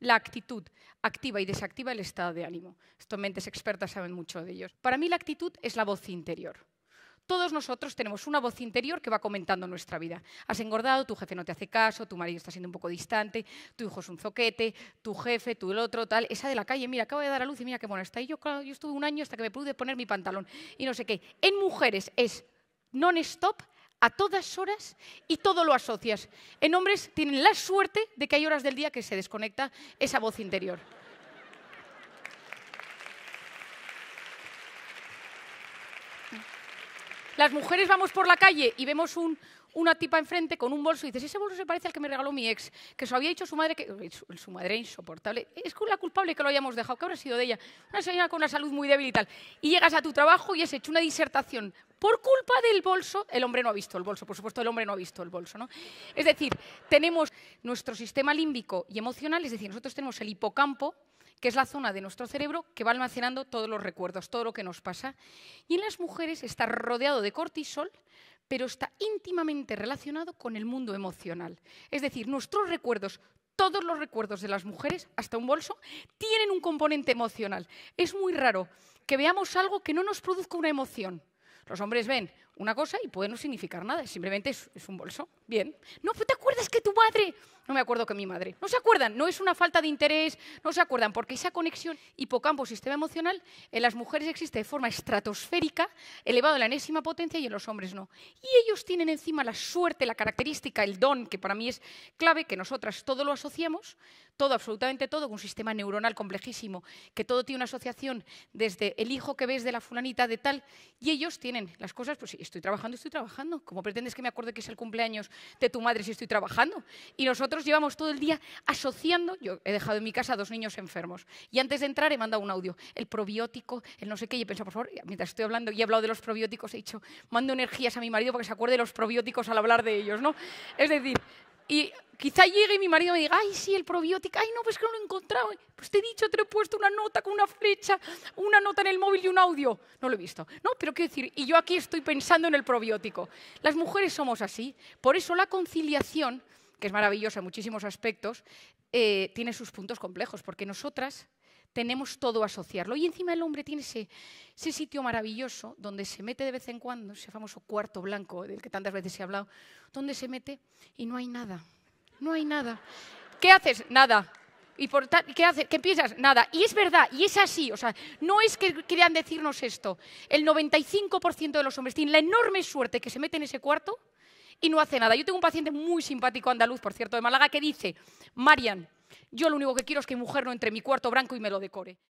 La actitud activa y desactiva el estado de ánimo. Estos mentes expertas saben mucho de ellos. Para mí la actitud es la voz interior. Todos nosotros tenemos una voz interior que va comentando nuestra vida. Has engordado, tu jefe no te hace caso, tu marido está siendo un poco distante, tu hijo es un zoquete, tu jefe, tú el otro, tal. Esa de la calle, mira, acabo de dar a luz y mira qué bueno está. Y yo, yo estuve un año hasta que me pude poner mi pantalón y no sé qué. En mujeres es non-stop a todas horas y todo lo asocias. En hombres tienen la suerte de que hay horas del día que se desconecta esa voz interior. las mujeres vamos por la calle y vemos una tipa enfrente con un bolso y dices, ese bolso se parece al que me regaló mi ex, que se había hecho su madre, que su, madre insoportable, es la culpable que lo hayamos dejado, que habrá sido de ella, una señora con una salud muy débil y tal. Y llegas a tu trabajo y has hecho una disertación. Por culpa del bolso, el hombre no ha visto el bolso, por supuesto, el hombre no ha visto el bolso, ¿no? Es decir, tenemos nuestro sistema límbico y emocional, es decir, nosotros tenemos el hipocampo, que es la zona de nuestro cerebro que va almacenando todos los recuerdos, todo lo que nos pasa. Y en las mujeres está rodeado de cortisol, pero está íntimamente relacionado con el mundo emocional. Es decir, nuestros recuerdos, todos los recuerdos de las mujeres, hasta un bolso, tienen un componente emocional. Es muy raro que veamos algo que no nos produzca una emoción. Los hombres ven una cosa y puede no significar nada, simplemente es, un bolso. Bien, no es que tu madre? No me acuerdo que mi madre. No se acuerdan, no es una falta de interés, no se acuerdan, porque esa conexión hipocampo-sistema emocional en las mujeres existe de forma estratosférica, elevado a la enésima potencia y en los hombres no. Y ellos tienen encima la suerte, la característica, el don, que para mí es clave, que nosotras todo lo asociamos, todo, absolutamente todo, con un sistema neuronal complejísimo, que todo tiene una asociación desde el hijo que ves de la fulanita de tal, y ellos tienen las cosas, pues estoy trabajando, estoy trabajando. como pretendes que me acuerde que es el cumpleaños de tu madre si estoy trabajando? Y nosotros llevamos todo el día asociando, yo he dejado en mi casa a dos niños enfermos, y antes de entrar he mandado un audio, el probiótico, el no sé qué, y he pensado, por favor, mientras estoy hablando y he hablado de los probióticos, he dicho, mando energías a mi marido para que se acuerde de los probióticos al hablar de ellos, ¿no? Es decir, y quizá llegue y mi marido me diga, ay, sí, el probiótico, ay, no, pues que no lo he encontrado. Pues te he dicho, te lo he puesto una nota con una flecha, una nota en el móvil y un audio. No lo he visto. No, pero quiero decir, y yo aquí estoy pensando en el probiótico. Las mujeres somos así. Por eso la conciliación, que es maravillosa en muchísimos aspectos, eh, tiene sus puntos complejos, porque nosotras tenemos todo a asociarlo. Y encima el hombre tiene ese, ese sitio maravilloso donde se mete de vez en cuando, ese famoso cuarto blanco del que tantas veces he hablado, donde se mete y no hay nada. No hay nada. ¿Qué haces? Nada. ¿Y qué, ¿Qué piensas? Nada. Y es verdad, y es así. O sea, no es que quieran decirnos esto. El 95% de los hombres tienen la enorme suerte que se mete en ese cuarto y no hace nada. Yo tengo un paciente muy simpático andaluz, por cierto, de Málaga, que dice, Marian, yo lo único que quiero es que mi mujer no entre mi cuarto blanco y me lo decore.